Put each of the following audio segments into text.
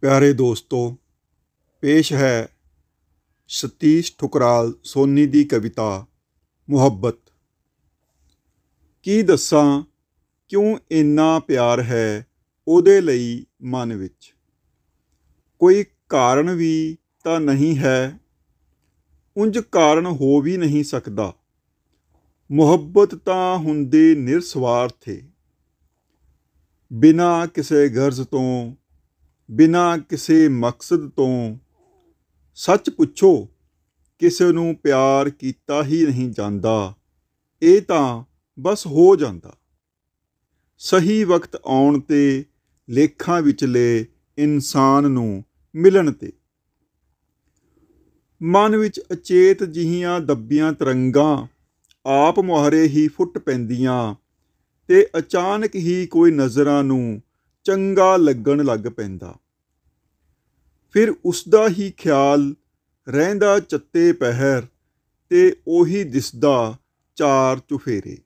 ਪਿਆਰੇ ਦੋਸਤੋ ਪੇਸ਼ ਹੈ ਸਤੀਸ਼ ਠੁਕਰਾਲ ਸੋਨੀ ਦੀ ਕਵਿਤਾ ਮੁਹੱਬਤ ਕੀ ਦੱਸਾਂ ਕਿਉਂ ਇੰਨਾ ਪਿਆਰ ਹੈ ਉਹਦੇ ਲਈ ਮਨ ਵਿੱਚ ਕੋਈ ਕਾਰਨ ਵੀ ਤਾਂ ਨਹੀਂ ਹੈ ਉੰਜ ਕਾਰਨ ਹੋ ਵੀ ਨਹੀਂ ਸਕਦਾ ਮੁਹੱਬਤ ਤਾਂ ਹੁੰਦੀ ਨਿਰਸਵਾਰਥੇ ਬਿਨਾ ਕਿਸੇ ਗਰਜ਼ ਤੋਂ ਬਿਨਾ ਕਿਸੇ ਮਕਸਦ ਤੋਂ ਸੱਚ ਪੁੱਛੋ ਕਿਸੇ ਨੂੰ ਪਿਆਰ ਕੀਤਾ ਹੀ ਨਹੀਂ ਜਾਂਦਾ ਇਹ ਤਾਂ ਬਸ ਹੋ ਜਾਂਦਾ ਸਹੀ ਵਕਤ ਆਉਣ ਤੇ ਲੇਖਾਂ ਵਿਚਲੇ ਇਨਸਾਨ ਨੂੰ ਮਿਲਣ ਤੇ ਮਨ ਵਿੱਚ ਅਚੇਤ ਜਿਹੀਆਂ ਦੱਬੀਆਂ ਤਰੰਗਾਂ ਆਪ ਮੁਹਰੇ ਹੀ ਫੁੱਟ ਪੈਂਦੀਆਂ ਤੇ ਅਚਾਨਕ ਹੀ ਕੋਈ ਨਜ਼ਰਾਂ ਨੂੰ ਚੰਗਾ ਲੱਗਣ ਲੱਗ ਪੈਂਦਾ ਫਿਰ ਉਸ ਦਾ ਹੀ ਖਿਆਲ ਰਹਿੰਦਾ ਚੱਤੇ ਪਹਿਰ ਤੇ ਉਹੀ ਦਿਸਦਾ ਚਾਰ ਚੁਫੇਰੇ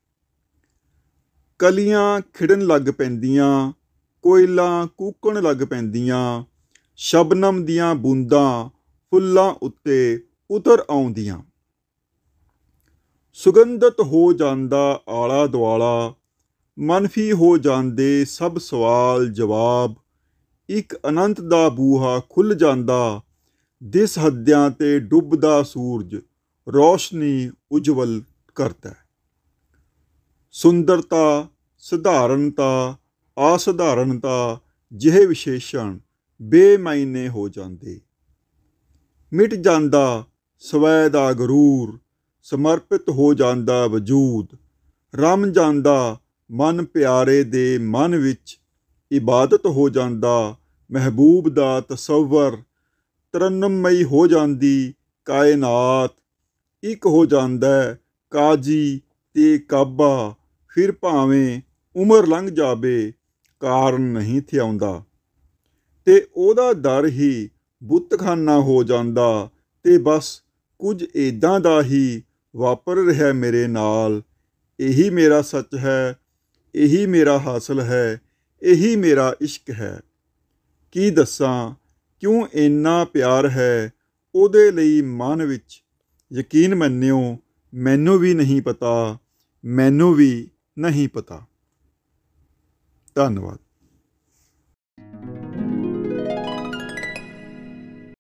ਕਲੀਆਂ ਖਿੜਨ ਲੱਗ ਪੈਂਦੀਆਂ ਕੋਇਲਾਂ ਕੂਕਣ ਲੱਗ ਪੈਂਦੀਆਂ ਸ਼ਬਨਮ ਦੀਆਂ ਬੂੰਦਾਂ ਫੁੱਲਾਂ ਉੱਤੇ ਉਤਰ ਆਉਂਦੀਆਂ ਸੁਗੰਧਤ ਹੋ ਜਾਂਦਾ ਆਲਾ ਦੁਆਲਾ ਮਨਫੀ ਹੋ ਜਾਂਦੇ ਸਭ ਸਵਾਲ ਜਵਾਬ ਇੱਕ ਅਨੰਤ ਦਾ ਬੂਹਾ ਖੁੱਲ ਜਾਂਦਾ ਦਿਸ ਹੱਦਿਆਂ ਤੇ ਡੁੱਬਦਾ ਸੂਰਜ ਰੋਸ਼ਨੀ ਉਜਵਲ ਕਰਦਾ ਸੁੰਦਰਤਾ ਸਧਾਰਨਤਾ ਆਸਧਾਰਨਤਾ ਜਿਹੇ ਵਿਸ਼ੇਸ਼ਣ ਬੇਮਾਇਨੇ ਹੋ ਜਾਂਦੇ ਮਿਟ ਜਾਂਦਾ ਸਵੈ ਦਾ ਗਰੂਰ ਸਮਰਪਿਤ ਹੋ ਜਾਂਦਾ ਵਜੂਦ ਰਮ ਜਾਂਦਾ ਮਨ ਪਿਆਰੇ ਦੇ ਮਨ ਵਿੱਚ ਇਬਾਦਤ ਹੋ ਜਾਂਦਾ ਮਹਿਬੂਬ ਦਾ ਤਸਵਰ ਤਰਨਮਈ ਹੋ ਜਾਂਦੀ ਕਾਇਨਾਤ ਇੱਕ ਹੋ ਜਾਂਦਾ ਕਾਜੀ ਤੇ ਕਾਬਾ ਫਿਰ ਭਾਵੇਂ ਉਮਰ ਲੰਘ ਜਾਵੇ ਕਾਰਨ ਨਹੀਂ ਥਿਆਉਂਦਾ ਤੇ ਉਹਦਾ ਦਰ ਹੀ ਬੁੱਤਖਾਨਾ ਹੋ ਜਾਂਦਾ ਤੇ ਬਸ ਕੁਝ ਇਦਾਂ ਦਾ ਹੀ ਵਾਪਰ ਰਿਹਾ ਮੇਰੇ ਨਾਲ ਇਹੀ ਮੇਰਾ ਸੱਚ ਹੈ ਇਹੀ ਮੇਰਾ ਹਾਸਲ ਹੈ ਇਹੀ ਮੇਰਾ ਇਸ਼ਕ ਹੈ ਕੀ ਦੱਸਾਂ ਕਿਉਂ ਇੰਨਾ ਪਿਆਰ ਹੈ ਉਹਦੇ ਲਈ ਮਨ ਵਿੱਚ ਯਕੀਨ ਮੰਨਿਓ ਮੈਨੂੰ ਵੀ ਨਹੀਂ ਪਤਾ ਮੈਨੂੰ ਵੀ ਨਹੀਂ ਪਤਾ ਧੰਨਵਾਦ